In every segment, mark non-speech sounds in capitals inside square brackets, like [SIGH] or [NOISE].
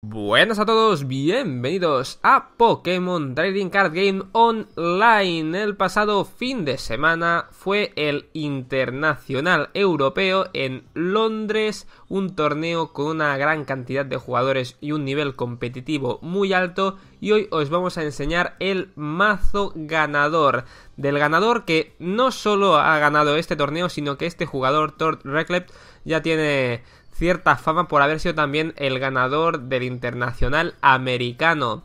Buenas a todos, bienvenidos a Pokémon Trading Card Game Online. El pasado fin de semana fue el Internacional Europeo en Londres, un torneo con una gran cantidad de jugadores y un nivel competitivo muy alto y hoy os vamos a enseñar el mazo ganador. Del ganador que no solo ha ganado este torneo, sino que este jugador, Thor ya tiene cierta fama por haber sido también el ganador del Internacional Americano.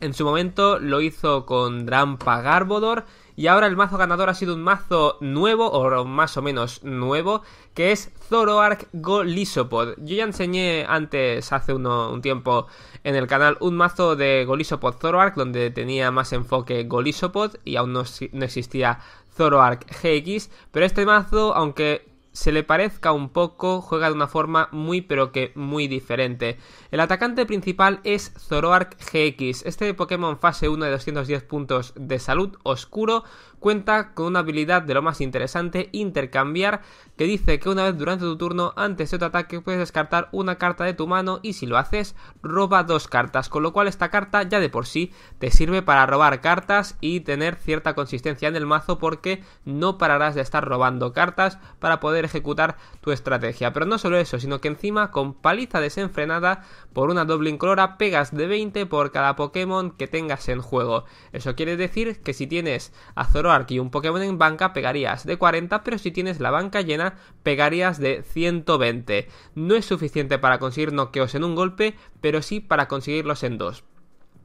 En su momento lo hizo con Drampa Garbodor y ahora el mazo ganador ha sido un mazo nuevo, o más o menos nuevo, que es Zoroark Golisopod. Yo ya enseñé antes, hace un tiempo, en el canal un mazo de Golisopod Zoroark, donde tenía más enfoque Golisopod y aún no existía Zoroark GX, pero este mazo, aunque se le parezca un poco, juega de una forma muy pero que muy diferente. El atacante principal es Zoroark GX, este Pokémon fase 1 de 210 puntos de salud oscuro, cuenta con una habilidad de lo más interesante, intercambiar, que dice que una vez durante tu turno, antes de tu ataque, puedes descartar una carta de tu mano y si lo haces, roba dos cartas, con lo cual esta carta ya de por sí te sirve para robar cartas y tener cierta consistencia en el mazo porque no pararás de estar robando cartas para poder ejecutar tu estrategia. Pero no solo eso, sino que encima con paliza desenfrenada por una doble incolora pegas de 20 por cada Pokémon que tengas en juego. Eso quiere decir que si tienes a y un Pokémon en banca pegarías de 40, pero si tienes la banca llena pegarías de 120. No es suficiente para conseguir noqueos en un golpe, pero sí para conseguirlos en dos.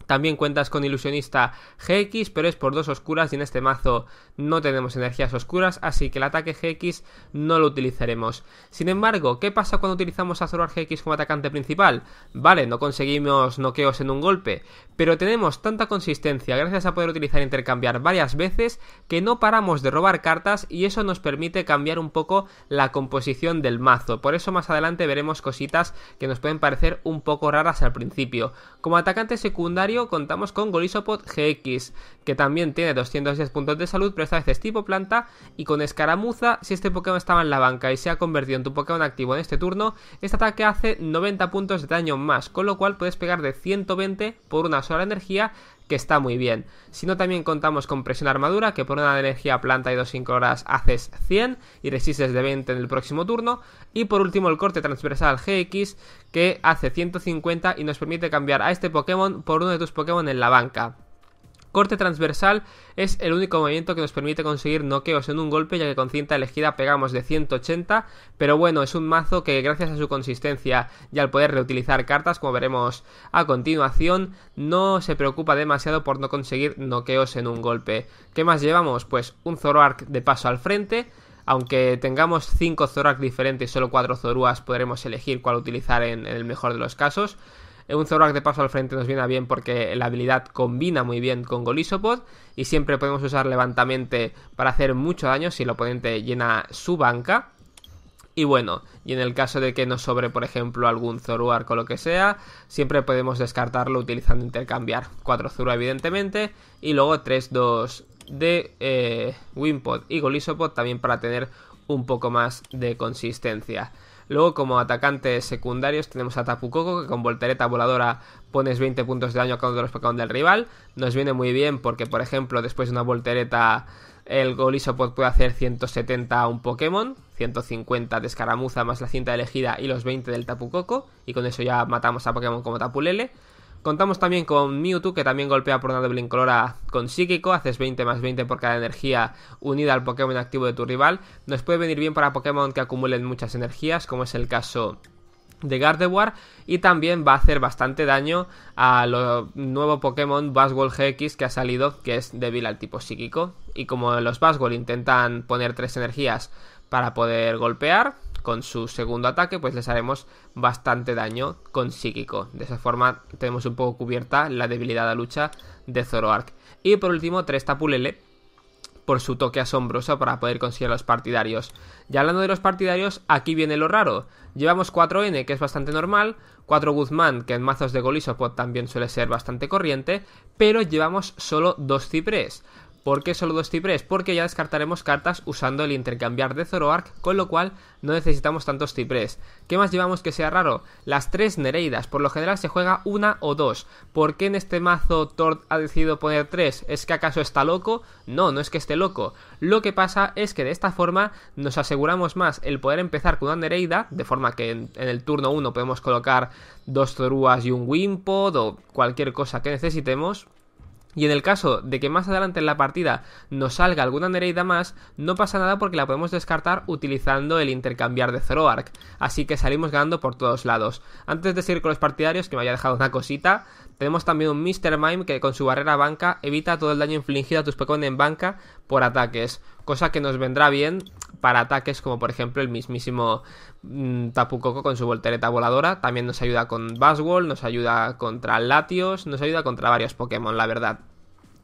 También cuentas con Ilusionista GX, pero es por dos oscuras y en este mazo no tenemos energías oscuras, así que el ataque GX no lo utilizaremos. Sin embargo, ¿qué pasa cuando utilizamos a GX como atacante principal? Vale, no conseguimos noqueos en un golpe, pero tenemos tanta consistencia gracias a poder utilizar e intercambiar varias veces que no paramos de robar cartas y eso nos permite cambiar un poco la composición del mazo. Por eso más adelante veremos cositas que nos pueden parecer un poco raras al principio. Como atacante secundario contamos con Golisopod GX, que también tiene 210 puntos de salud, pero esta vez es tipo planta. Y con Escaramuza, si este Pokémon estaba en la banca y se ha convertido en tu Pokémon activo en este turno, este ataque hace 90 puntos de daño más, con lo cual puedes pegar de 120 por una sola energía que está muy bien. Si no, también contamos con presión armadura, que por una de energía planta y dos 5 horas haces 100 y resistes de 20 en el próximo turno. Y por último, el corte transversal GX, que hace 150 y nos permite cambiar a este Pokémon por uno de tus Pokémon en la banca. Corte transversal es el único movimiento que nos permite conseguir noqueos en un golpe, ya que con cinta elegida pegamos de 180, pero bueno, es un mazo que gracias a su consistencia y al poder reutilizar cartas, como veremos a continuación, no se preocupa demasiado por no conseguir noqueos en un golpe. ¿Qué más llevamos? Pues un Zoroark de paso al frente, aunque tengamos 5 Zorak diferentes y solo 4 Zorúas, podremos elegir cuál utilizar en, el mejor de los casos. Un Zorak de paso al frente nos viene bien porque la habilidad combina muy bien con Golisopod y siempre podemos usar levantamiento para hacer mucho daño si el oponente llena su banca. Y bueno, y en el caso de que nos sobre, por ejemplo, algún zoruar o lo que sea, siempre podemos descartarlo utilizando intercambiar 4 zoruar evidentemente, y luego 3-2 de eh, Wimpod y Golisopod también para tener un poco más de consistencia. Luego, como atacantes secundarios, tenemos a Tapu que con voltereta voladora pones 20 puntos de daño a cada uno de los Pokémon del rival. Nos viene muy bien porque, por ejemplo, después de una voltereta, el Golisopod puede hacer 170 a un Pokémon, 150 de escaramuza más la cinta elegida y los 20 del Tapu y con eso ya matamos a Pokémon como Tapulele. Contamos también con Mewtwo, que también golpea por una doble incolora con psíquico, haces 20 más 20 por cada energía unida al Pokémon activo de tu rival. Nos puede venir bien para Pokémon que acumulen muchas energías, como es el caso de Gardevoir y también va a hacer bastante daño a los nuevo Pokémon Baswell GX que ha salido, que es débil al tipo psíquico. Y como los Baswell intentan poner tres energías para poder golpear, con su segundo ataque, pues les haremos bastante daño con psíquico. De esa forma tenemos un poco cubierta la debilidad a lucha de Zoroark. Y por último, 3 Tapulele por su toque asombroso para poder conseguir a los partidarios. Ya hablando de los partidarios, aquí viene lo raro. Llevamos 4N, que es bastante normal, 4 Guzmán, que en mazos de Golisopod también suele ser bastante corriente, pero llevamos solo 2 Ciprés ¿Por qué solo dos ciprés? Porque ya descartaremos cartas usando el intercambiar de Zoroark, con lo cual no necesitamos tantos ciprés. ¿Qué más llevamos que sea raro? Las tres Nereidas, por lo general se juega una o dos. ¿Por qué en este mazo Thor ha decidido poner tres? ¿Es que acaso está loco? No, no es que esté loco. Lo que pasa es que de esta forma nos aseguramos más el poder empezar con una Nereida, de forma que en, el turno 1 podemos colocar dos Zorúas y un Wimpod o cualquier cosa que necesitemos, y en el caso de que más adelante en la partida nos salga alguna Nereida más, no pasa nada porque la podemos descartar utilizando el intercambiar de Zoroark. Así que salimos ganando por todos lados. Antes de seguir con los partidarios, que me haya dejado una cosita, tenemos también un Mr. Mime que con su barrera banca evita todo el daño infligido a tus Pokémon en banca por ataques, cosa que nos vendrá bien para ataques como por ejemplo el mismísimo mm, Tapu Koko con su voltereta voladora, también nos ayuda con Baswall, nos ayuda contra Latios, nos ayuda contra varios Pokémon, la verdad.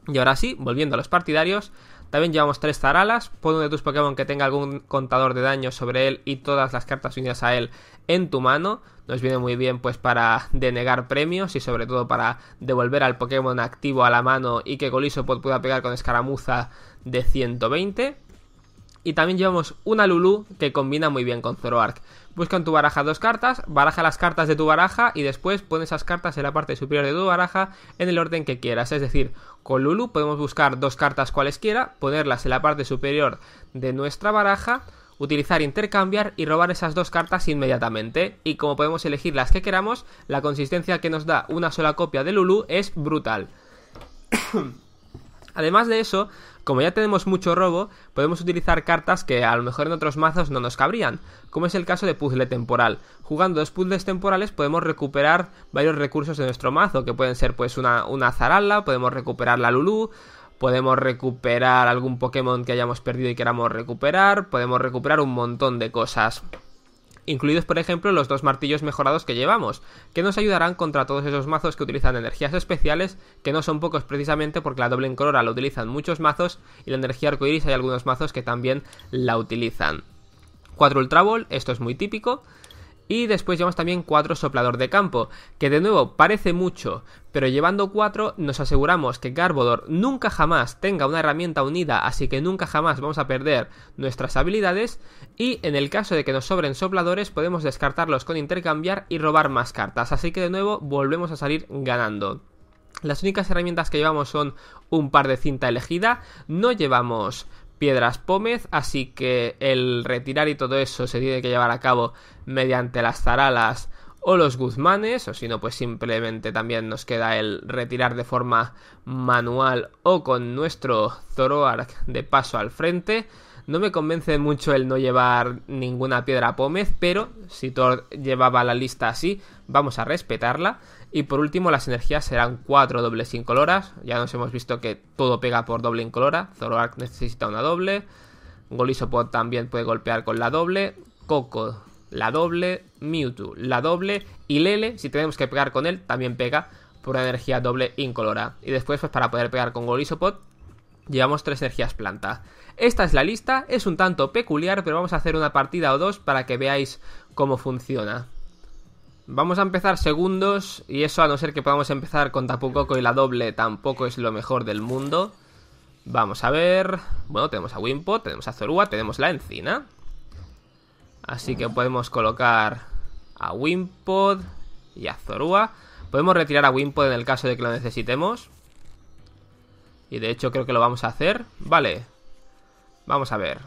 Y ahora sí, volviendo a los partidarios, también llevamos tres Zaralas, pon uno de tus Pokémon que tenga algún contador de daño sobre él y todas las cartas unidas a él en tu mano, nos viene muy bien pues para denegar premios y sobre todo para devolver al Pokémon activo a la mano y que Golisopod pueda pegar con escaramuza de 120. Y también llevamos una Lulu que combina muy bien con Zoroark. Busca en tu baraja dos cartas, baraja las cartas de tu baraja y después pone esas cartas en la parte superior de tu baraja en el orden que quieras. Es decir, con Lulu podemos buscar dos cartas cualesquiera, ponerlas en la parte superior de nuestra baraja, utilizar, intercambiar y robar esas dos cartas inmediatamente. Y como podemos elegir las que queramos, la consistencia que nos da una sola copia de Lulu es brutal. [COUGHS] Además de eso, como ya tenemos mucho robo, podemos utilizar cartas que a lo mejor en otros mazos no nos cabrían, como es el caso de puzzle temporal. Jugando dos puzzles temporales podemos recuperar varios recursos de nuestro mazo, que pueden ser pues una, una podemos recuperar la Lulu, podemos recuperar algún Pokémon que hayamos perdido y queramos recuperar, podemos recuperar un montón de cosas. Incluidos, por ejemplo, los dos martillos mejorados que llevamos, que nos ayudarán contra todos esos mazos que utilizan energías especiales, que no son pocos precisamente porque la doble encolora la utilizan muchos mazos y la energía arcoiris hay algunos mazos que también la utilizan. 4 Ultra Ball, esto es muy típico, y después llevamos también 4 soplador de campo, que de nuevo parece mucho, pero llevando 4 nos aseguramos que Garbodor nunca jamás tenga una herramienta unida, así que nunca jamás vamos a perder nuestras habilidades, y en el caso de que nos sobren sopladores podemos descartarlos con intercambiar y robar más cartas, así que de nuevo volvemos a salir ganando. Las únicas herramientas que llevamos son un par de cinta elegida, no llevamos Piedras Pómez, así que el retirar y todo eso se tiene que llevar a cabo mediante las zaralas o los guzmanes, o si no, pues simplemente también nos queda el retirar de forma manual o con nuestro Zoroark de paso al frente. No me convence mucho el no llevar ninguna piedra pómez, pero si Thor llevaba la lista así, vamos a respetarla. Y por último, las energías serán cuatro dobles incoloras. Ya nos hemos visto que todo pega por doble incolora. Zoroark necesita una doble. Golisopod también puede golpear con la doble. Coco, la doble. Mewtwo, la doble. Y Lele, si tenemos que pegar con él, también pega por una energía doble incolora. Y después, pues para poder pegar con Golisopod, llevamos tres energías planta. Esta es la lista, es un tanto peculiar, pero vamos a hacer una partida o dos para que veáis cómo funciona. Vamos a empezar segundos y eso a no ser que podamos empezar con Tapu y la doble tampoco es lo mejor del mundo. Vamos a ver... Bueno, tenemos a Wimpo, tenemos a Zorua, tenemos la encina. Así que podemos colocar a Wimpod y a Zorua. Podemos retirar a Wimpod en el caso de que lo necesitemos. Y de hecho creo que lo vamos a hacer. Vale. Vamos a ver.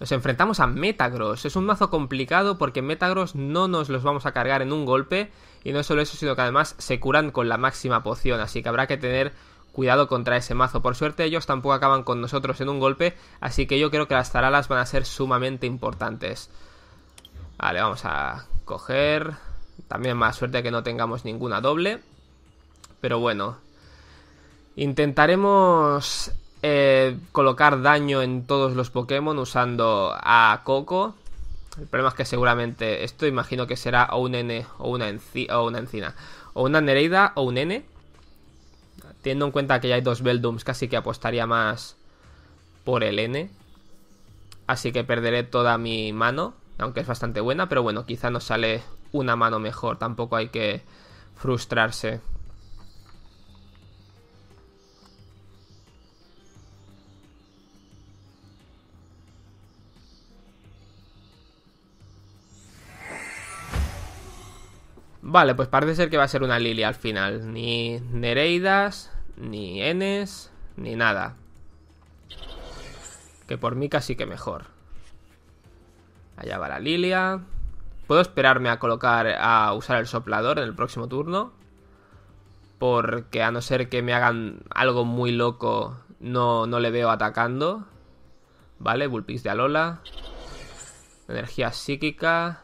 Nos enfrentamos a Metagross. Es un mazo complicado porque Metagross no nos los vamos a cargar en un golpe. Y no solo eso, sino que además se curan con la máxima poción. Así que habrá que tener cuidado contra ese mazo. Por suerte ellos tampoco acaban con nosotros en un golpe. Así que yo creo que las taralas van a ser sumamente importantes. Vale, vamos a coger... También más suerte que no tengamos ninguna doble. Pero bueno. Intentaremos eh, colocar daño en todos los Pokémon usando a Coco. El problema es que seguramente esto imagino que será o un N o una, o una encina. O una Nereida o un N. Teniendo en cuenta que ya hay dos Beldums, casi que apostaría más por el N. Así que perderé toda mi mano, aunque es bastante buena, pero bueno, quizá nos sale una mano mejor, tampoco hay que frustrarse. Vale, pues parece ser que va a ser una Lilia al final. Ni Nereidas, ni Enes, ni nada. Que por mí casi que mejor. Allá va la Lilia. Puedo esperarme a colocar, a usar el soplador en el próximo turno. Porque a no ser que me hagan algo muy loco, no, no le veo atacando. Vale, Bullpix de Alola. Energía psíquica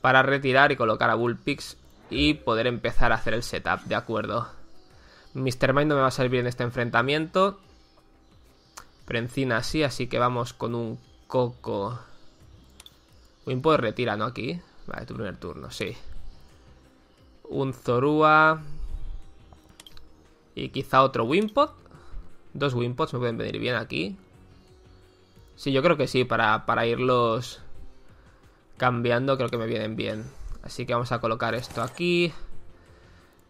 para retirar y colocar a Bullpix y poder empezar a hacer el setup, de acuerdo. Mr. Mind no me va a servir en este enfrentamiento. Prencina sí, así que vamos con un Coco. Wimpo retira, ¿no? Aquí. Vale, tu primer turno, sí. Un Zorua. Y quizá otro Wimpot. Dos Wimpots me pueden venir bien aquí. Sí, yo creo que sí, para, para irlos cambiando creo que me vienen bien. Así que vamos a colocar esto aquí.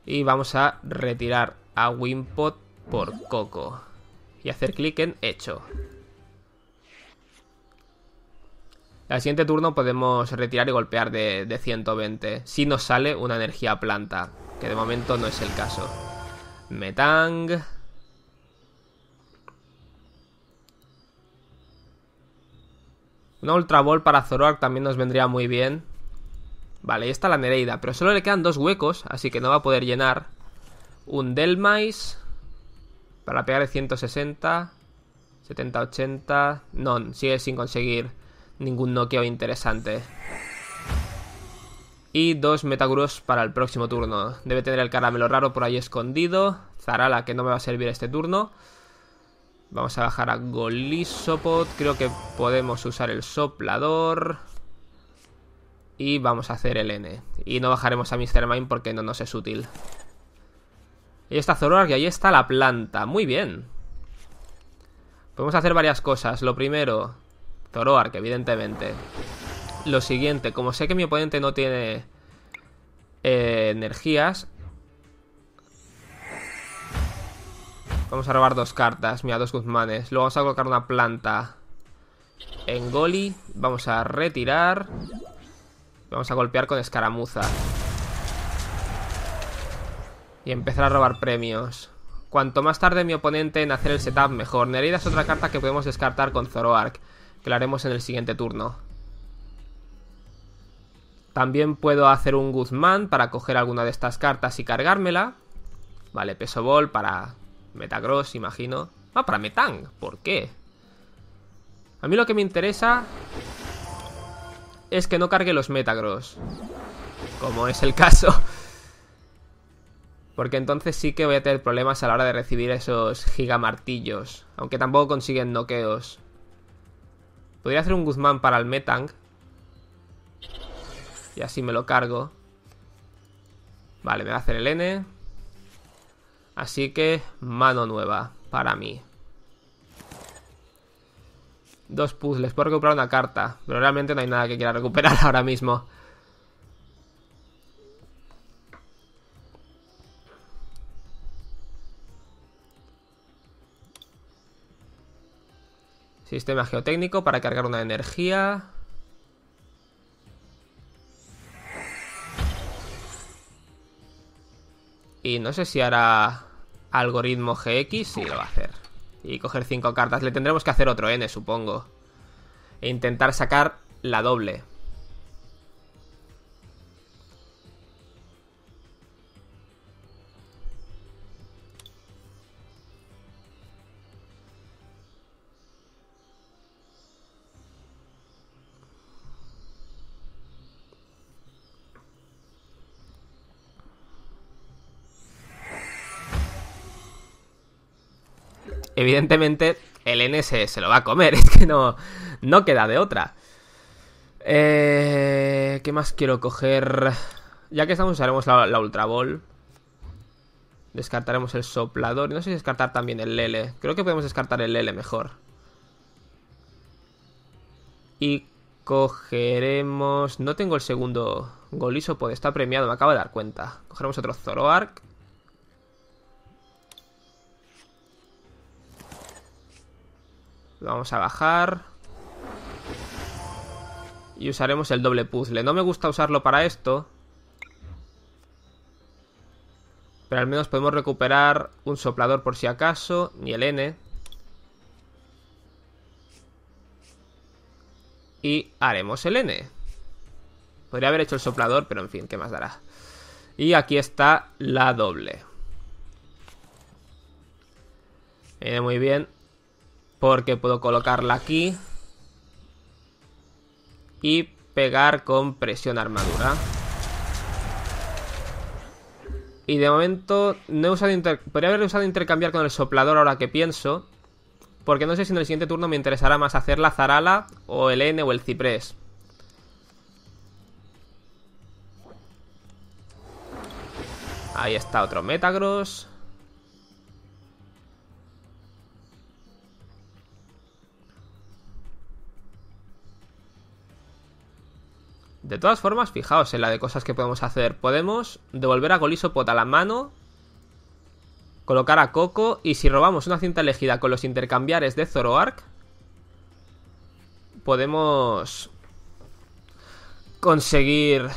Y vamos a retirar a Wimpot por Coco. Y hacer clic en Hecho. Al siguiente turno podemos retirar y golpear de, de 120. Si nos sale una energía planta. Que de momento no es el caso. Metang. Una Ultra Ball para Zoroark también nos vendría muy bien. Vale, y está la Nereida, pero solo le quedan dos huecos, así que no va a poder llenar. Un Delmais para pegar 160, 70, 80... No, sigue sin conseguir ningún noqueo interesante. Y dos Metaguros para el próximo turno. Debe tener el caramelo raro por ahí escondido. Zarala, que no me va a servir este turno. Vamos a bajar a Golisopod. Creo que podemos usar el soplador. Y vamos a hacer el N. Y no bajaremos a Mr. Mime porque no nos es útil. Ahí está Zoroark y ahí está la planta. Muy bien. Podemos hacer varias cosas. Lo primero, Zoroark, evidentemente. Lo siguiente, como sé que mi oponente no tiene eh, energías, Vamos a robar dos cartas. Mira, dos Guzmanes. Luego vamos a colocar una planta en Goli. Vamos a retirar. Vamos a golpear con escaramuza. Y empezar a robar premios. Cuanto más tarde mi oponente en hacer el setup, mejor. Nereida es otra carta que podemos descartar con Zoroark, que la haremos en el siguiente turno. También puedo hacer un Guzmán para coger alguna de estas cartas y cargármela. Vale, Peso Ball para Metagross, imagino. Ah, para Metang. ¿Por qué? A mí lo que me interesa es que no cargue los Metagross. Como es el [LAUGHS] caso. Porque entonces sí que voy a tener problemas a la hora de recibir esos gigamartillos. Aunque tampoco consiguen noqueos. Podría hacer un Guzmán para el Metang. Y así me lo cargo. Vale, me va a hacer el N. Así que mano nueva para mí. Dos puzzles. Puedo recuperar una carta. Pero realmente no hay nada que quiera recuperar [LAUGHS] ahora mismo. Sistema geotécnico para cargar una energía. Y no sé si hará algoritmo GX, sí lo va a hacer. Y coger 5 cartas. Le tendremos que hacer otro N, supongo. E intentar sacar la doble. evidentemente el N se, lo va a comer, [LAUGHS] es que no, no queda de otra. Eh, ¿Qué más quiero coger? Ya que estamos usaremos la, Ultra Ball. Descartaremos el soplador. No sé si descartar también el Lele Creo que podemos descartar el Lele mejor. Y cogeremos... No tengo el segundo goliso, porque está premiado, me acabo de dar cuenta. Cogeremos otro Zoroark. vamos a bajar. Y usaremos el doble puzzle. No me gusta usarlo para esto. Pero al menos podemos recuperar un soplador por si acaso. Ni el N. Y haremos el N. Podría haber hecho el soplador, pero en fin, ¿qué más dará? Y aquí está la doble. muy bien. Porque puedo colocarla aquí. Y pegar con presión armadura. Y de momento no he usado podría haber usado intercambiar con el soplador ahora que pienso. Porque no sé si en el siguiente turno me interesará más hacer la zarala o el N o el ciprés. Ahí está otro Metagross. De todas formas, fijaos en la de cosas que podemos hacer. Podemos devolver a Golisopot a la mano, colocar a Coco, y si robamos una cinta elegida con los intercambiares de Zoroark, podemos conseguir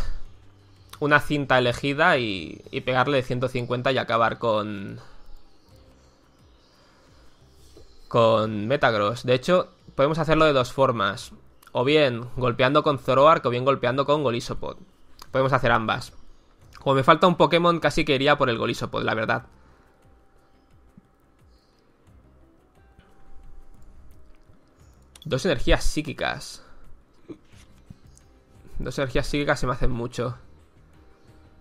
una cinta elegida y, pegarle de 150 y acabar con... Con Metagross. De hecho, podemos hacerlo de dos formas o bien golpeando con Zoroark o bien golpeando con Golisopod. Podemos hacer ambas. Como me falta un Pokémon, casi que iría por el Golisopod, la verdad. Dos energías psíquicas. Dos energías psíquicas se me hacen mucho.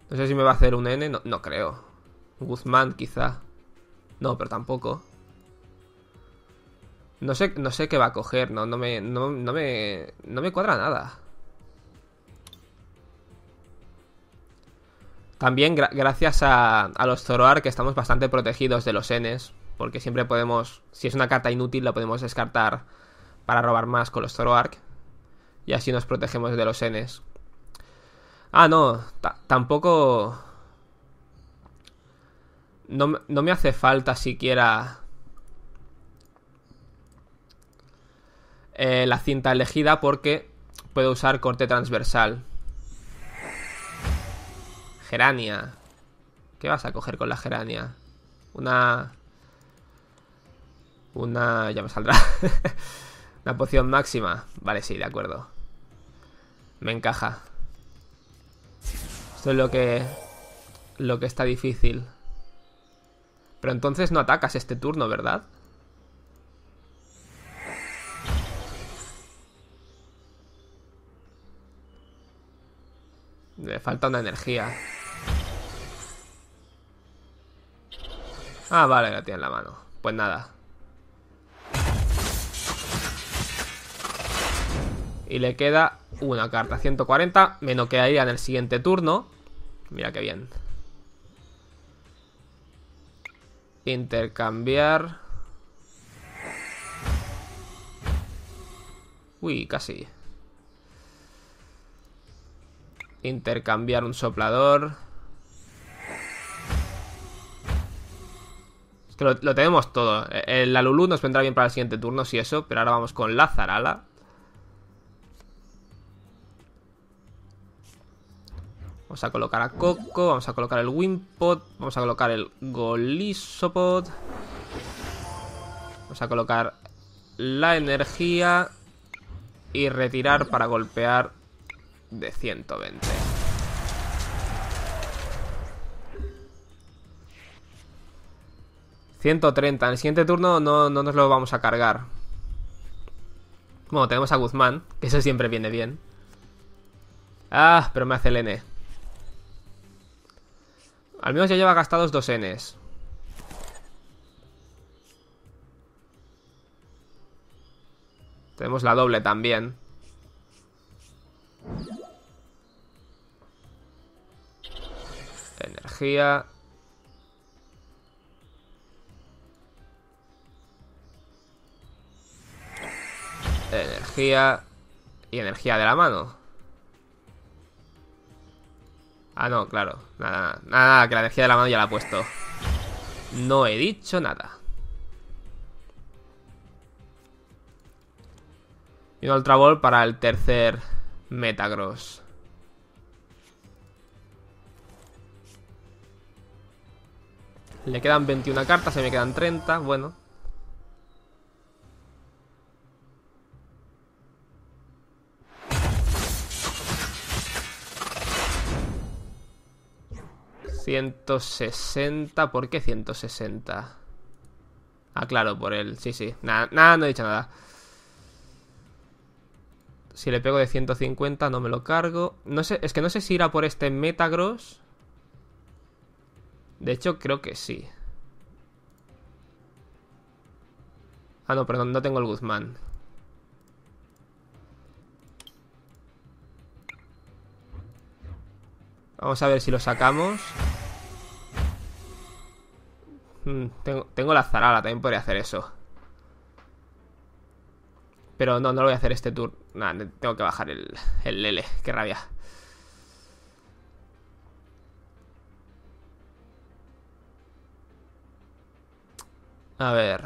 No sé si me va a hacer un N, no, no creo. Guzmán quizá. No, pero tampoco. No sé, no sé qué va a coger, no, no me, me, no me cuadra nada. También gracias a, los Zoroark que estamos bastante protegidos de los Ns, porque siempre podemos, si es una carta inútil, la podemos descartar para robar más con los Zoroark. Y así nos protegemos de los Ns. Ah, no, tampoco... no me hace falta siquiera Eh, la cinta elegida porque puedo usar corte transversal. Gerania. ¿Qué vas a coger con la gerania? Una... Una... ya me saldrá. [LAUGHS] Una poción máxima. Vale, sí, de acuerdo. Me encaja. Esto es lo que... Lo que está difícil. Pero entonces no atacas este turno, ¿verdad? Le falta una energía. Ah, vale, la tiene en la mano. Pues nada. Y le queda una carta. 140. Me noquearía en el siguiente turno. Mira qué bien. Intercambiar. Uy, casi. Intercambiar un soplador. Es que lo, tenemos todo. Eh, eh, la Lulu nos vendrá bien para el siguiente turno, si eso. Pero ahora vamos con la Zarala. Vamos a colocar a Coco, vamos a colocar el Wimpot, vamos a colocar el Golisopod. Vamos a colocar la energía y retirar para golpear de 120. ...130... ...en el siguiente turno no, nos lo vamos a cargar... Bueno, tenemos a Guzmán... ...que eso siempre viene bien... Ah, pero me hace el N. Al menos ya lleva gastados dos Ns. Tenemos la doble también. energía. Y energía de la mano. Ah, no, claro. Nada, nada, nada, que la energía de la mano ya la he puesto. No he dicho nada. Y un Ultra Ball para el tercer Metagross. Le quedan 21 cartas, se me quedan 30, bueno. ¿160? ¿Por qué 160? Ah, claro, por él. Sí, sí. Nada, no he dicho nada. Si le pego de 150 no me lo cargo. No sé, es que no sé si irá por este Metagross de hecho, creo que sí. Ah, no, perdón, no tengo el Guzmán. Vamos a ver si lo sacamos. Mm, tengo, la Zarala, también podría hacer eso. Pero no, no lo voy a hacer este tour Nada, tengo que bajar el, el Lele, qué rabia. A ver.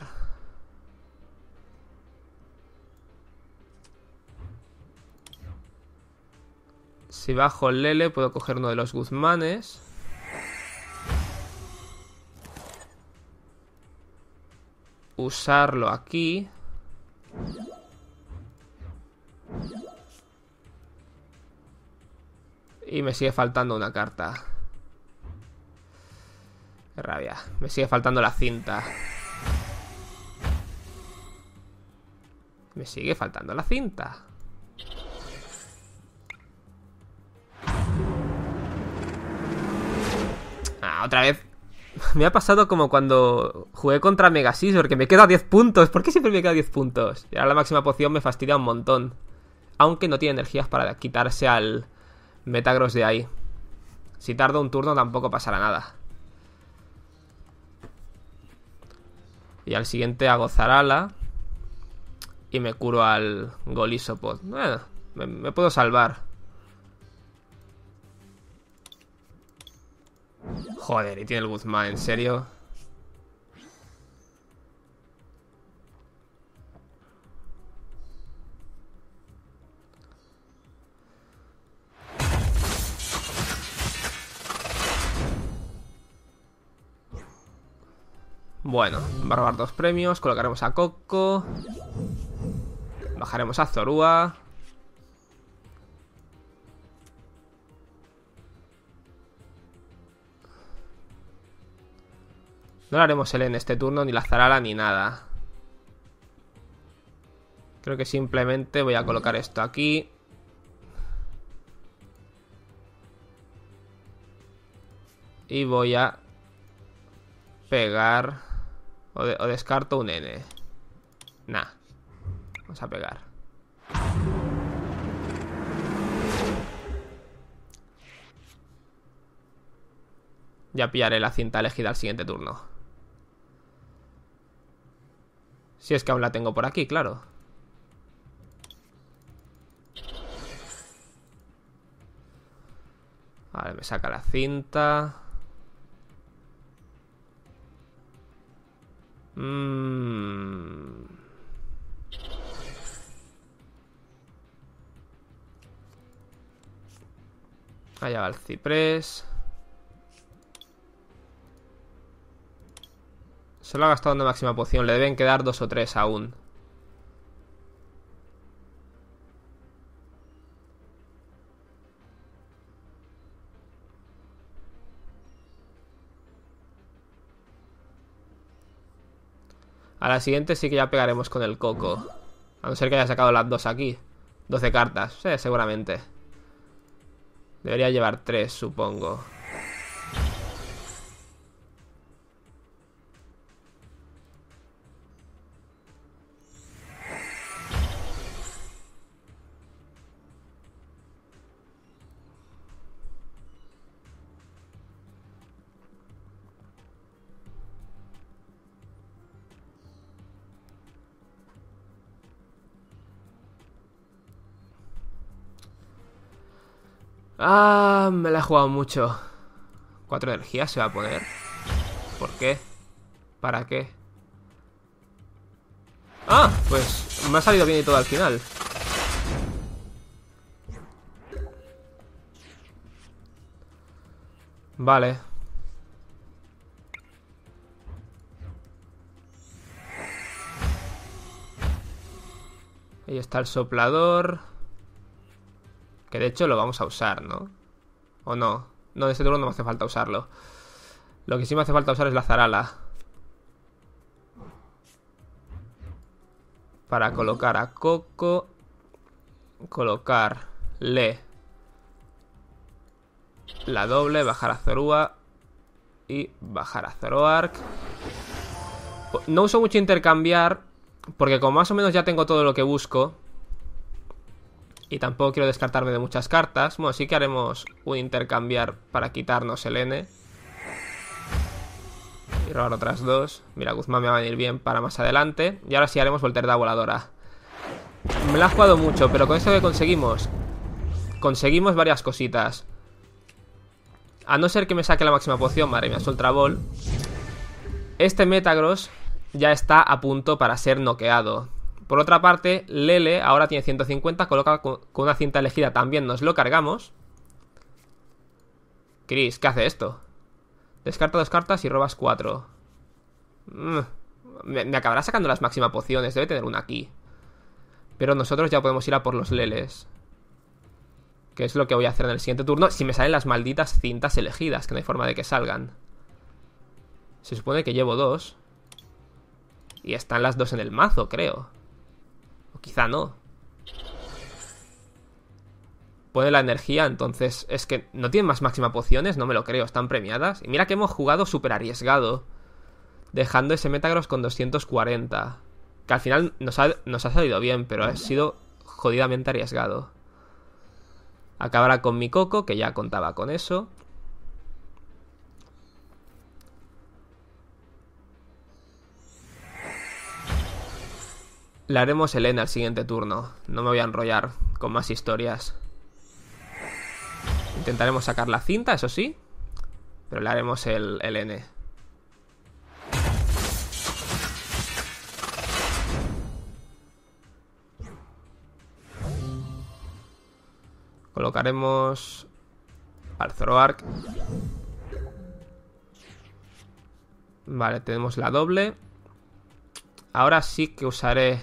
Si bajo el Lele puedo coger uno de los Guzmanes. Usarlo aquí. Y me sigue faltando una carta. Qué rabia. Me sigue faltando la cinta. sigue faltando la cinta. Ah, otra vez. [LAUGHS] Me ha pasado como cuando jugué contra Mega Scissor, que me queda 10 puntos. ¿Por qué siempre me queda 10 puntos? Y ahora la máxima poción me fastidia un montón. Aunque no tiene energías para quitarse al Metagross de ahí. Si tardo un turno tampoco pasará nada. Y al siguiente hago Zarala y me curo al Golisopod. Bueno, me, puedo salvar. Joder, y tiene el Guzmán, ¿en serio? Bueno, va a robar dos premios, colocaremos a Coco. Bajaremos a Zorua. No le haremos el en este turno, ni la Zarala, ni nada. Creo que simplemente voy a colocar esto aquí. Y voy a pegar o, o descarto un N. Nah. Vamos a pegar. Ya pillaré la cinta elegida al siguiente turno. Si es que aún la tengo por aquí, claro. ver, me saca la cinta. Mmm... Allá va el ciprés. Solo ha gastado una máxima poción. Le deben quedar dos o tres aún. A la siguiente sí que ya pegaremos con el coco. A no ser que haya sacado las dos aquí. 12 cartas. Sí, seguramente. Debería llevar tres, supongo. Ah, me la he jugado mucho. Cuatro energías se va a poner. ¿Por qué? ¿Para qué? Ah, pues me ha salido bien y todo al final. Vale. Ahí está el soplador. Que de hecho lo vamos a usar, ¿no? ¿O no? No, este turno no me hace falta usarlo. Lo que sí me hace falta usar es la zarala. Para colocar a Coco. Colocarle La doble, bajar a Zorua. Y bajar a Zoroark. No uso mucho intercambiar. Porque como más o menos ya tengo todo lo que busco. Y tampoco quiero descartarme de muchas cartas. Bueno, sí que haremos un intercambiar para quitarnos el N. Y robar otras dos. Mira, Guzmán me va a venir bien para más adelante. Y ahora sí haremos volterda voladora. Me la ha jugado mucho, pero con esto que conseguimos... Conseguimos varias cositas. A no ser que me saque la máxima poción, madre mía, es Ultra Ball. Este Metagross ya está a punto para ser noqueado. Por otra parte, Lele ahora tiene 150, coloca con una cinta elegida también nos lo cargamos. Chris, ¿qué hace esto? Descarta dos cartas y robas cuatro. Mm, me, me, acabará sacando las máximas pociones, debe tener una aquí. Pero nosotros ya podemos ir a por los leles. Que es lo que voy a hacer en el siguiente turno, si me salen las malditas cintas elegidas, que no hay forma de que salgan. Se supone que llevo dos. Y están las dos en el mazo, creo. Quizá no. Pone la energía, entonces es que no tienen más máxima pociones, no me lo creo, están premiadas. Y mira que hemos jugado súper arriesgado, dejando ese Metagross con 240. Que al final nos ha, salido bien, pero ha sido jodidamente arriesgado. Acabará con mi coco, que ya contaba con eso. Le haremos N al siguiente turno. No me voy a enrollar con más historias. Intentaremos sacar la cinta, eso sí. Pero le haremos el, el N. Colocaremos al Zoroark. Vale, tenemos la doble. Ahora sí que usaré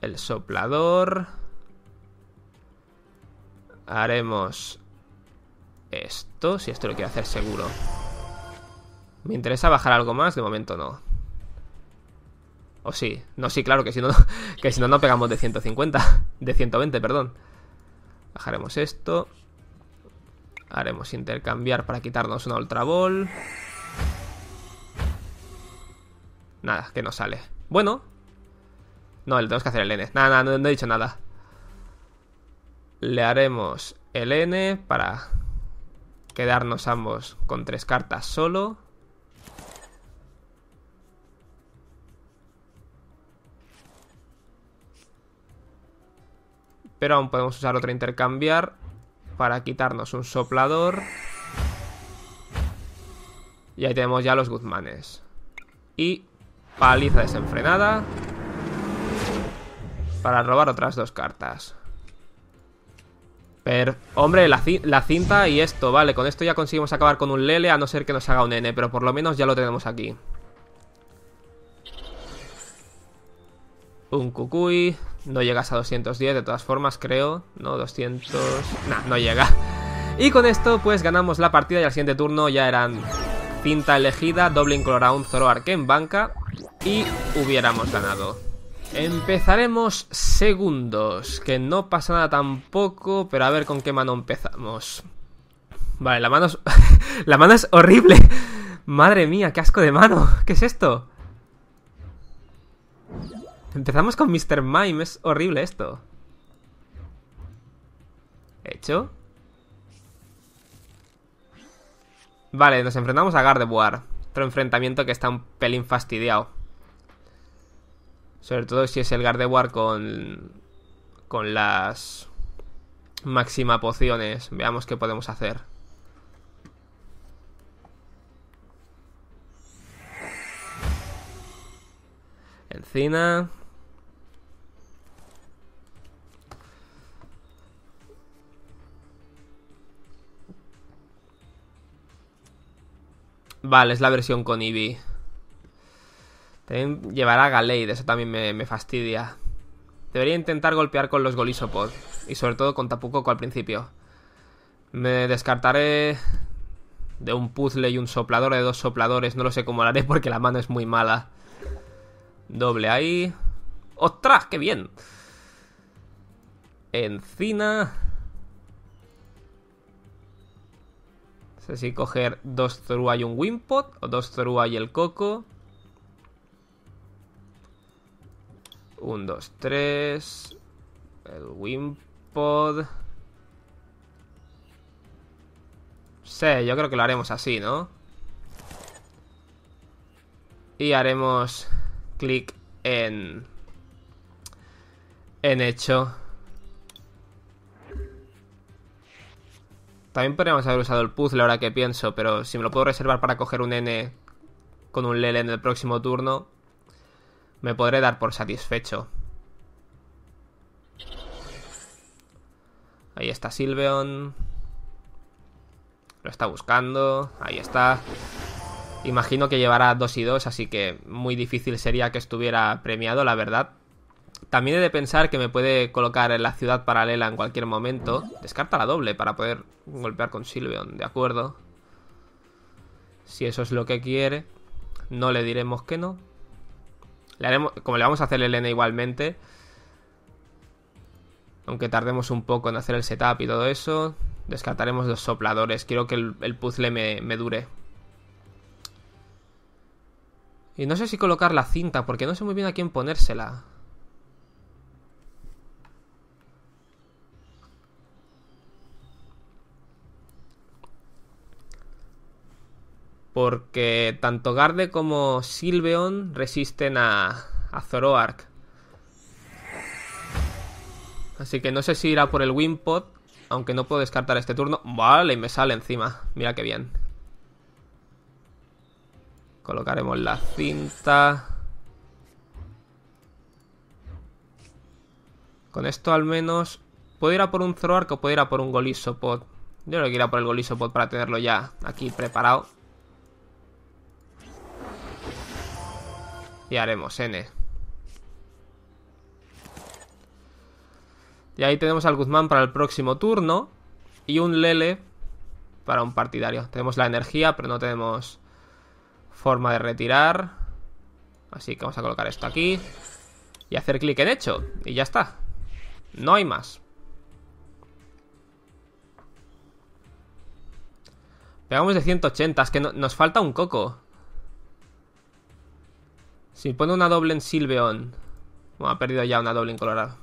el soplador. Haremos esto, si esto lo quiero hacer seguro. ¿Me interesa bajar algo más? De momento no. O sí, no, sí, claro, que si no, no, [LAUGHS] que si no, no pegamos de 150, [LAUGHS] de 120, perdón. Bajaremos esto. Haremos intercambiar para quitarnos una Ultra Ball. Nada, que no sale. Bueno, no, le tenemos que hacer el N. Nada, nada, no, no he dicho nada. Le haremos el N para quedarnos ambos con tres cartas solo. Pero aún podemos usar otro intercambiar para quitarnos un soplador. Y ahí tenemos ya los Guzmanes. Y paliza desenfrenada para robar otras dos cartas. pero Hombre, la, cinta y esto, vale, con esto ya conseguimos acabar con un Lele a no ser que nos haga un N, pero por lo menos ya lo tenemos aquí. Un Cucuy, no llegas a 210 de todas formas, creo, ¿no? 200... Nah, no llega. Y con esto pues ganamos la partida y al siguiente turno ya eran cinta elegida, doble a un Zoroark en banca y hubiéramos ganado. Empezaremos segundos, que no pasa nada tampoco, pero a ver con qué mano empezamos. Vale, la mano es... [LAUGHS] la mano es horrible. Madre mía, qué asco de mano. ¿Qué es esto? Empezamos con Mr. Mime, es horrible esto. ¿Hecho? Vale, nos enfrentamos a Gardevoir. Otro enfrentamiento que está un pelín fastidiado. Sobre todo si es el Gardevoir con, con las máxima pociones. Veamos qué podemos hacer. Encina. Vale, es la versión con Eevee. También llevará a Galeid, eso también me, fastidia. Debería intentar golpear con los Golisopod. Y sobre todo con Tapucoco al principio. Me descartaré de un puzzle y un soplador, de dos sopladores. No lo sé cómo lo haré porque la mano es muy mala. Doble ahí. ¡Ostras! ¡Qué bien! Encina. No sé si coger dos Zorua y un Wimpot. O dos Zorua y el Coco. 1, 2, 3. El Wimpod. Sí, yo creo que lo haremos así, ¿no? Y haremos clic en... En hecho. También podríamos haber usado el puzzle ahora que pienso, pero si me lo puedo reservar para coger un N con un Lele en el próximo turno, me podré dar por satisfecho. Ahí está Silveon. Lo está buscando. Ahí está. Imagino que llevará 2 y 2, así que muy difícil sería que estuviera premiado, la verdad. También he de pensar que me puede colocar en la ciudad paralela en cualquier momento. Descarta la doble para poder golpear con Silveon, de acuerdo. Si eso es lo que quiere, no le diremos que no como le vamos a hacer el N igualmente. Aunque tardemos un poco en hacer el setup y todo eso. Descartaremos los sopladores. Quiero que el, puzzle me, me dure. Y no sé si colocar la cinta, porque no sé muy bien a quién ponérsela. porque tanto Garde como Silveon resisten a, Zoroark. Así que no sé si irá por el Wimpod, aunque no puedo descartar este turno. Vale, y me sale encima. Mira qué bien. Colocaremos la cinta. Con esto al menos... ¿Puedo ir a por un Zoroark o puedo ir a por un Golisopod? Yo creo que irá por el Golisopod para tenerlo ya aquí preparado. Y haremos N. Y ahí tenemos al Guzmán para el próximo turno. Y un Lele para un partidario. Tenemos la energía, pero no tenemos forma de retirar. Así que vamos a colocar esto aquí. Y hacer clic en hecho. Y ya está. No hay más. Pegamos de 180. Es que nos falta un coco. Si pone una doble en Silveon. Bueno, ha perdido ya una doble en Colorado.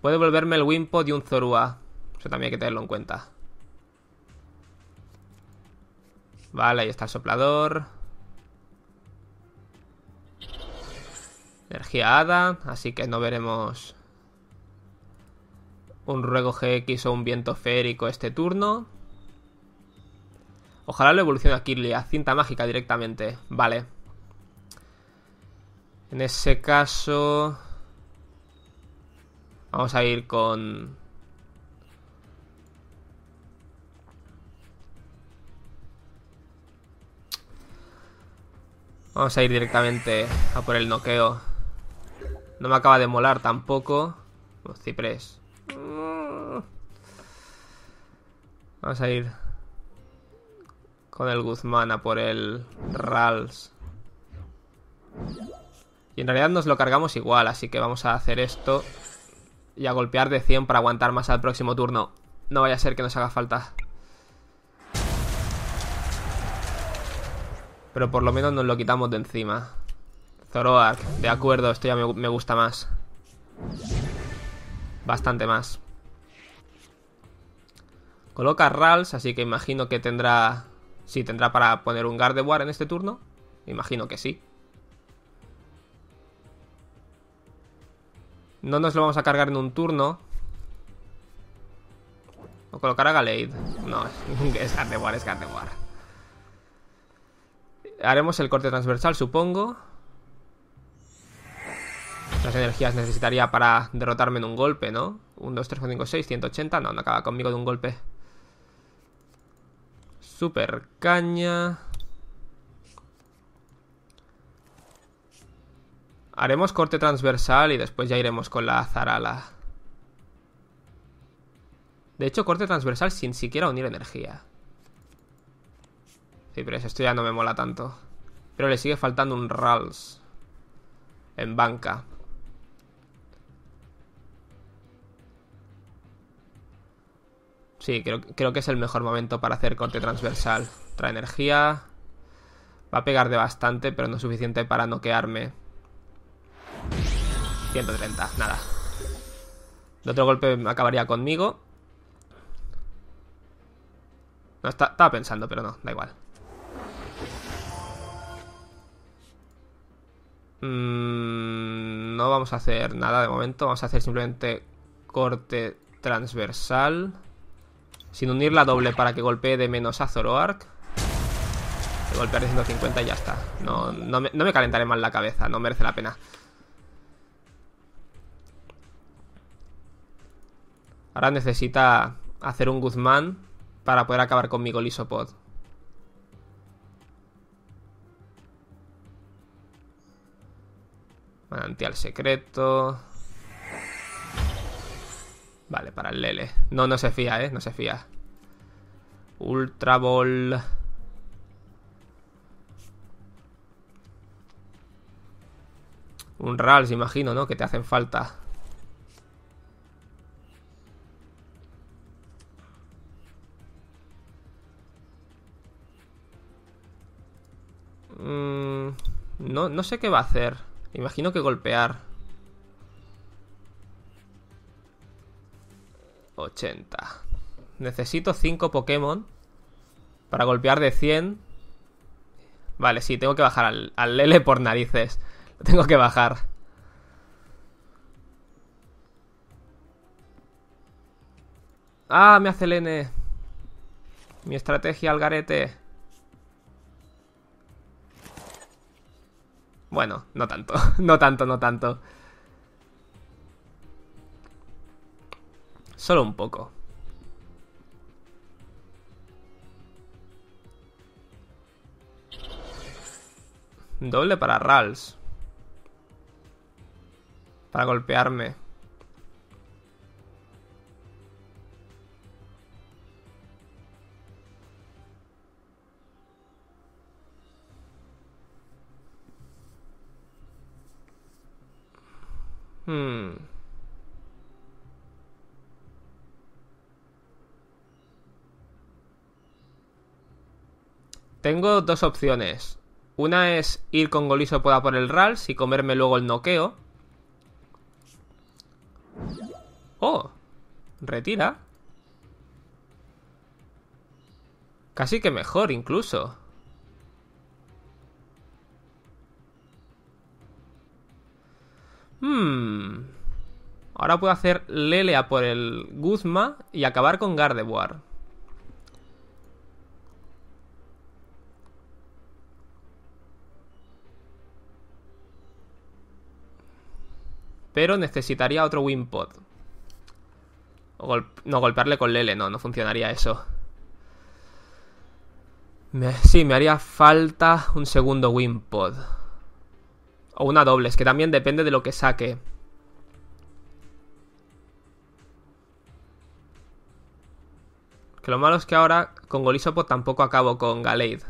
Puede volverme el Wimpo de un Zorua. Eso también hay que tenerlo en cuenta. Vale, ahí está el soplador. Energía hada, así que no veremos un ruego GX o un viento férico este turno. Ojalá lo evolucione a Kirlia, cinta mágica directamente. Vale. En ese caso... Vamos a ir con... Vamos a ir directamente a por el noqueo. No me acaba de molar tampoco. Los ciprés. Vamos a ir con el Guzmán a por el Rals. Y en realidad nos lo cargamos igual, así que vamos a hacer esto y a golpear de 100 para aguantar más al próximo turno. No vaya a ser que nos haga falta. Pero por lo menos nos lo quitamos de encima. Zoroark, de acuerdo, esto ya me, me gusta más. Bastante más. Coloca Rals, así que imagino que tendrá... Sí, tendrá para poner un Gardevoir en este turno. Imagino que sí. No nos lo vamos a cargar en un turno. O colocar a Galeid. No, [LAUGHS] es Gardevoir, es Gardevoir. Haremos el corte transversal, supongo. Las energías necesitaría para derrotarme en un golpe, ¿no? 1, 2, 3, 4, 5, 6, 180. No, no acaba conmigo de un golpe. Super caña. Haremos corte transversal y después ya iremos con la zarala. De hecho, corte transversal sin siquiera unir energía. Sí, pero esto ya no me mola tanto. Pero le sigue faltando un Rals. En banca. Sí, creo, creo que es el mejor momento para hacer corte transversal. Trae energía. Va a pegar de bastante, pero no suficiente para noquearme. 130, nada. El otro golpe acabaría conmigo. No, está, estaba pensando, pero no, da igual. Mm, no vamos a hacer nada de momento. Vamos a hacer simplemente corte transversal. Sin unir la doble para que golpee de menos a Zoroark. Golpear de 150 y ya está. No, me, no me calentaré más la cabeza, no merece la pena. Ahora necesita hacer un Guzmán para poder acabar con el ISOPOD Manantial secreto. Vale, para el Lele. No, no se fía, ¿eh? No se fía. Ultra Ball. Un Rals, imagino, ¿no? Que te hacen falta. Mm, no, no sé qué va a hacer. Imagino que golpear. 80. Necesito 5 Pokémon para golpear de 100. Vale, sí, tengo que bajar al, al Lele por narices. Lo tengo que bajar. Ah, me hace el N. Mi estrategia al garete. Bueno, no tanto, [LAUGHS] no tanto, no tanto. Solo un poco. Doble para Rals. Para golpearme. Hmm. Tengo dos opciones. Una es ir con Goliso pueda por el Rals y comerme luego el noqueo. Oh, retira. Casi que mejor incluso. Hmm. Ahora puedo hacer Lelea por el Guzma y acabar con Gardevoir. Pero necesitaría otro Wimpod. no, golpearle con Lele, no, no funcionaría eso. sí, me haría falta un segundo Wimpod. O una doble, es que también depende de lo que saque. Que lo malo es que ahora con Golisopo tampoco acabo con Galeid.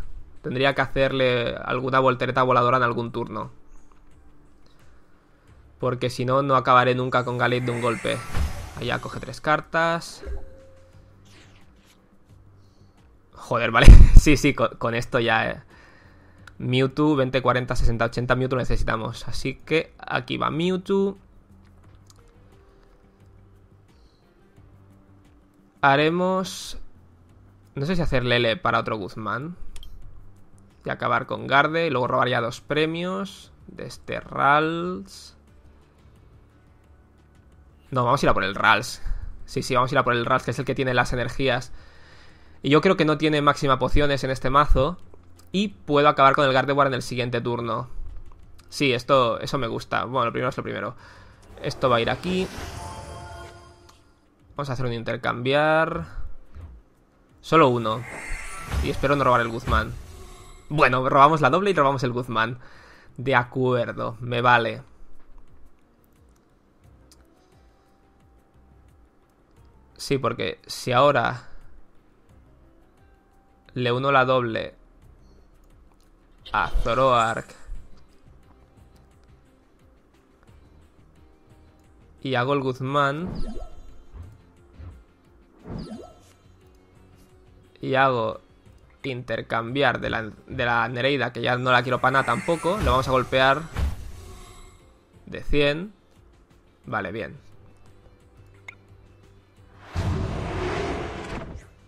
Tendría que hacerle alguna voltereta voladora en algún turno. Porque si no, no acabaré nunca con Galeid de un golpe. Allá coge tres cartas. Joder, vale. [LAUGHS] sí, sí, con, esto ya... Eh. Mewtwo 20, 40, 60, 80 Mewtwo necesitamos. Así que aquí va Mewtwo. Haremos... No sé si hacer Lele para otro Guzmán. Y acabar con Garde. Y luego robar ya dos premios. De este Rals. No, vamos a ir a por el Rals. Sí, sí, vamos a ir a por el Rals, que es el que tiene las energías. Y yo creo que no tiene máxima pociones en este mazo. Y puedo acabar con el Gardevoir en el siguiente turno. Sí, esto, eso me gusta. Bueno, lo primero es lo primero. Esto va a ir aquí. Vamos a hacer un intercambiar. Solo uno. Y espero no robar el Guzmán. Bueno, robamos la doble y robamos el Guzmán. De acuerdo, me vale. Sí, porque si ahora le uno la doble a Zoroark. Y hago el Guzmán. Y hago intercambiar de la, Nereida, que ya no la quiero para nada tampoco. Lo vamos a golpear de 100. Vale, bien.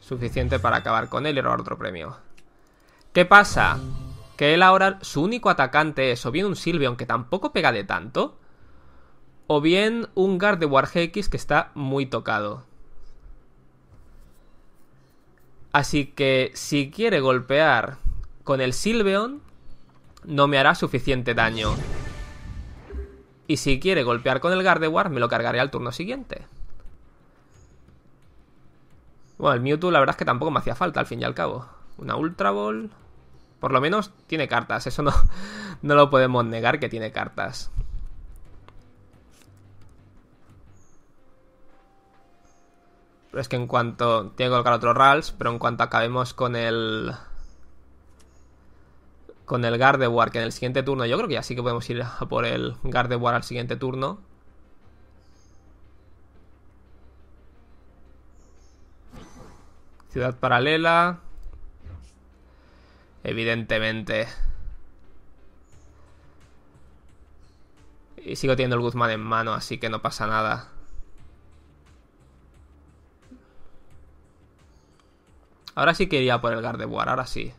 Suficiente para acabar con él y robar otro premio. ¿Qué pasa? Que él ahora su único atacante es o bien un Silveon... que tampoco pega de tanto, o bien un guard GX... que está muy tocado. Así que si quiere golpear con el Silveon, no me hará suficiente daño. Y si quiere golpear con el Gardevoir, me lo cargaré al turno siguiente. Bueno, el Mewtwo la verdad es que tampoco me hacía falta, al fin y al cabo. Una Ultra Ball... Por lo menos tiene cartas, eso no, [LAUGHS] no lo podemos negar que tiene cartas. Pero es que en cuanto... Tiene que colocar otro Rals, pero en cuanto acabemos con el... Con el Gardevoir, que en el siguiente turno... Yo creo que ya sí que podemos ir por el Gardevoir al siguiente turno. Ciudad paralela... Evidentemente. Y sigo teniendo el Guzmán en mano, así que no pasa nada. Ahora sí quería por el Gardevoir, ahora sí.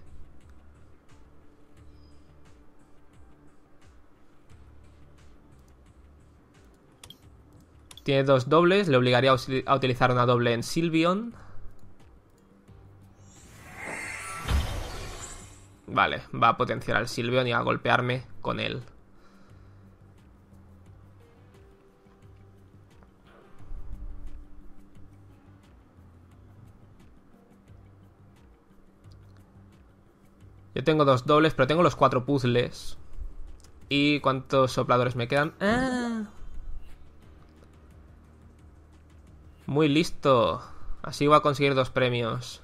Tiene dos dobles, le obligaría a utilizar una doble en Silvion. Vale, va a potenciar al Silveon y a golpearme con él. Yo tengo dos dobles, pero tengo los cuatro puzzles. ¿Y cuántos sopladores me quedan? Ah. Muy listo. Así voy a conseguir dos premios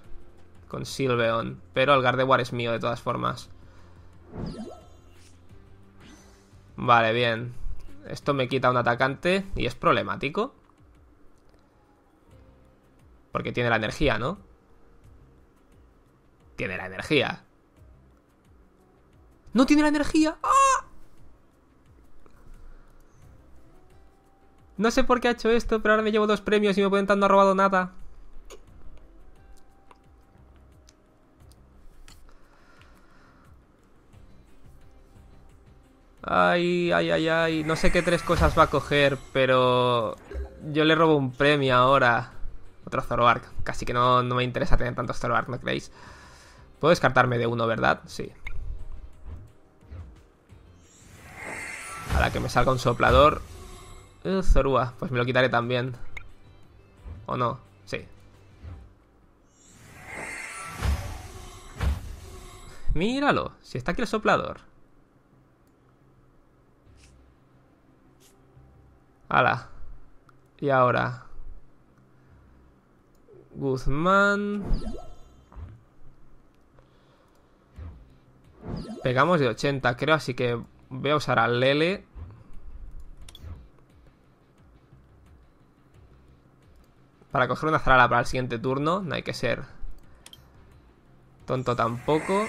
con Silveon. Pero el Gardevoir es mío de todas formas. Vale, bien. Esto me quita un atacante y es problemático. Porque tiene la energía, ¿no? Tiene la energía. ¡No tiene la energía! ¡Ah! No sé por qué ha hecho esto, pero ahora me llevo dos premios y me pueden estar no ha robado nada. Ay, ay, ay, ay. No sé qué tres cosas va a coger, pero yo le robo un premio ahora. Otro Zoroark. Casi que no, me interesa tener tantos Zoroark, ¿no creéis? Puedo descartarme de uno, ¿verdad? Sí. Ahora que me salga un soplador. Uh, Zorua. Pues me lo quitaré también. ¿O no? Sí. Míralo. Si está aquí el soplador. Ala. Y ahora. Guzmán. Pegamos de 80, creo, así que voy a usar al Lele. Para coger una zarala para el siguiente turno, no hay que ser tonto tampoco.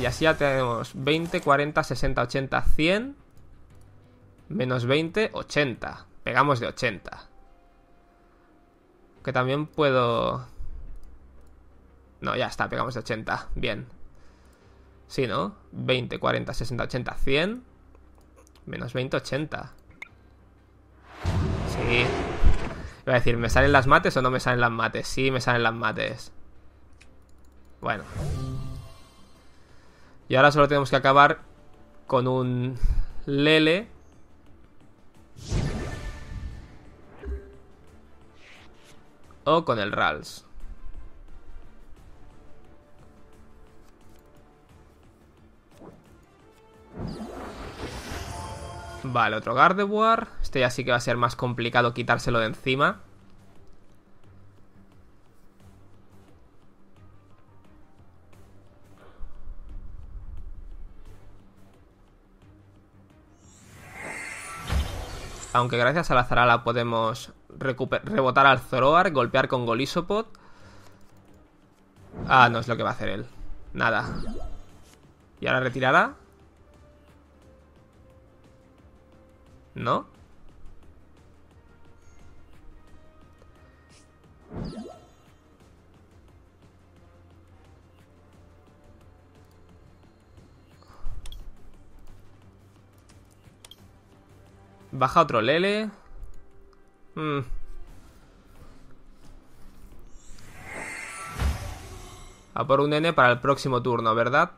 Y así ya tenemos 20, 40, 60, 80, 100. Menos 20, 80. Pegamos de 80. Que también puedo... No, ya está, pegamos de 80. Bien. Sí, ¿no? 20, 40, 60, 80, 100. Menos 20, 80. Sí. Iba a decir, ¿me salen las mates o no me salen las mates? Sí, me salen las mates. Bueno. Y ahora solo tenemos que acabar con un Lele o con el RALS. Vale, otro Gardevoir. Este ya sí que va a ser más complicado quitárselo de encima. Aunque gracias a la Zarala podemos rebotar al Zoroar, golpear con Golisopod. Ah, no es lo que va a hacer él. Nada. ¿Y ahora retirada? ¿No? Baja otro Lele. Mm. A por un N para el próximo turno, ¿verdad?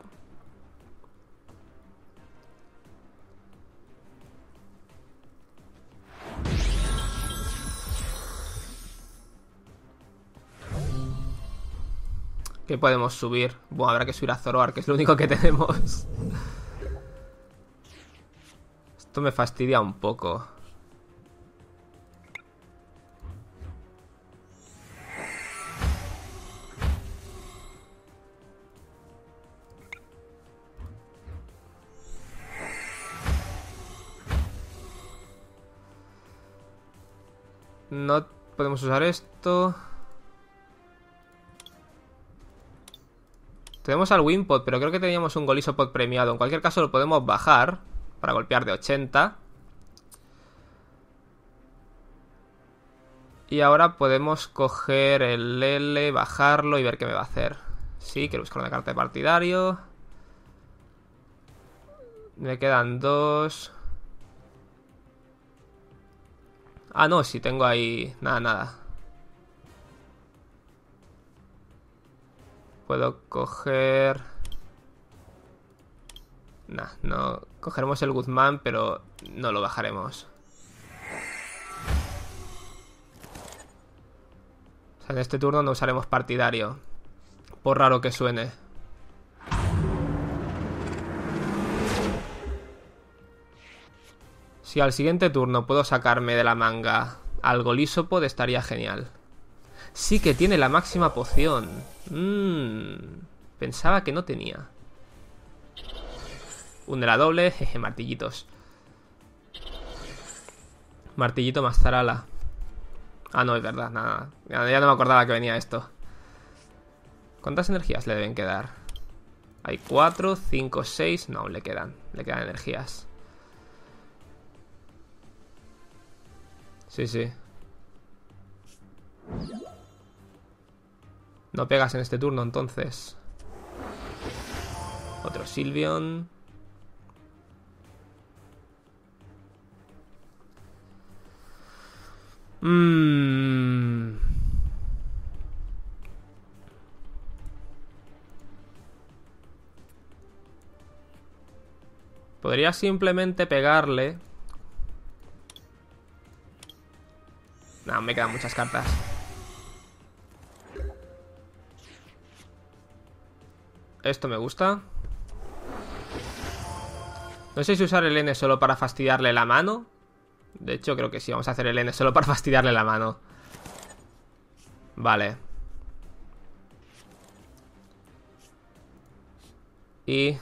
¿Qué podemos subir? Bueno, habrá que subir a Zoroark, que es lo único que [LAUGHS] tenemos. Esto me fastidia un poco. podemos usar esto. Tenemos al Wimpod, pero creo que teníamos un Golisopod premiado. En cualquier caso lo podemos bajar para golpear de 80. Y ahora podemos coger el L, bajarlo y ver qué me va a hacer. Sí, quiero buscar una carta de partidario. Me quedan dos. Ah, no, si tengo ahí... Nada, nada. Puedo coger... Nah, no... Cogeremos el Guzmán, pero no lo bajaremos. O sea, en este turno no usaremos partidario. Por raro que suene. Si al siguiente turno puedo sacarme de la manga algo Golisopod estaría genial. Sí que tiene la máxima poción. Mm, pensaba que no tenía. Un de la doble, jeje, martillitos. Martillito más zarala. Ah, no, es verdad, nada. Ya no me acordaba que venía esto. ¿Cuántas energías le deben quedar? Hay 4, 5, 6. No, le quedan. Le quedan energías. Sí, sí. No pegas en este turno, entonces. Otro Silvion. Mmm... Podría simplemente pegarle me quedan muchas cartas. Esto me gusta. No sé si usar el N solo para fastidiarle la mano. De hecho, creo que sí. Vamos a hacer el N solo para [LAUGHS] fastidiarle la mano. Vale. Y...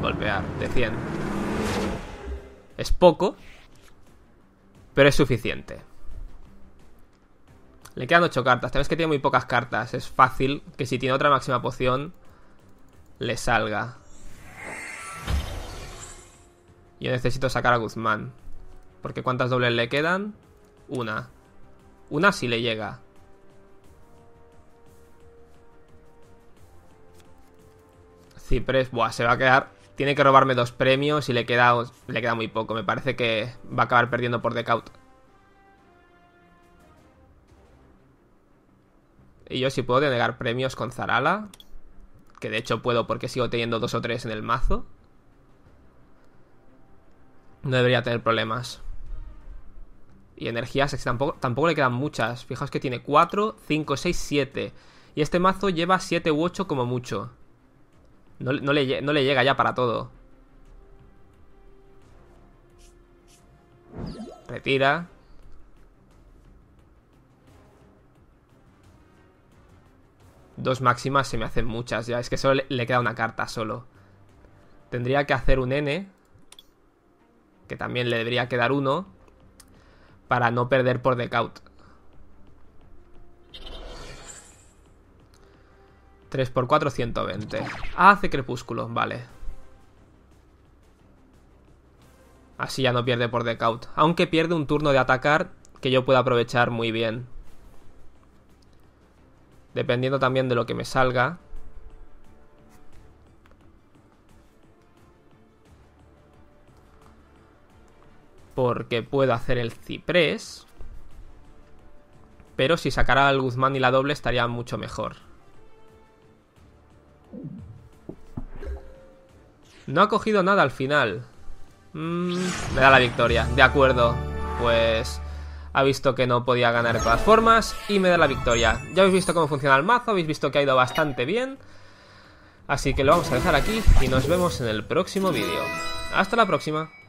Golpear de 100. Es poco, pero es suficiente. Le quedan 8 cartas. También que tiene muy pocas cartas. Es fácil que si tiene otra máxima poción, le salga. Yo necesito sacar a Guzmán. Porque ¿cuántas dobles le quedan? Una. Una si le llega. Ciprés, buah, se va a quedar tiene que robarme dos premios y le queda, le queda muy poco. Me parece que va a acabar perdiendo por decaut. Y yo si puedo denegar premios con Zarala. Que de hecho puedo porque sigo teniendo dos o tres en el mazo. No debería tener problemas. Y energías tampoco, tampoco le quedan muchas. Fijaos que tiene 4, 5, 6, 7. Y este mazo lleva 7 u 8 como mucho. No, le, le llega ya para todo. Retira. Dos máximas se me hacen muchas ya. Es que solo le queda una carta solo. Tendría que hacer un N. Que también le debería quedar uno. Para no perder por decaut. 3 x 4, 120. Hace crepúsculo, vale. Así ya no pierde por decaut. Aunque pierde un turno de atacar que yo puedo aprovechar muy bien. Dependiendo también de lo que me salga. Porque puedo hacer el ciprés. Pero si sacara al Guzmán y la doble estaría mucho mejor. No ha cogido nada al final. Mm, me da la victoria. De acuerdo. Pues ha visto que no podía ganar de todas formas y me da la victoria. Ya habéis visto cómo funciona el mazo, habéis visto que ha ido bastante bien. Así que lo vamos a dejar aquí y nos vemos en el próximo vídeo. Hasta la próxima.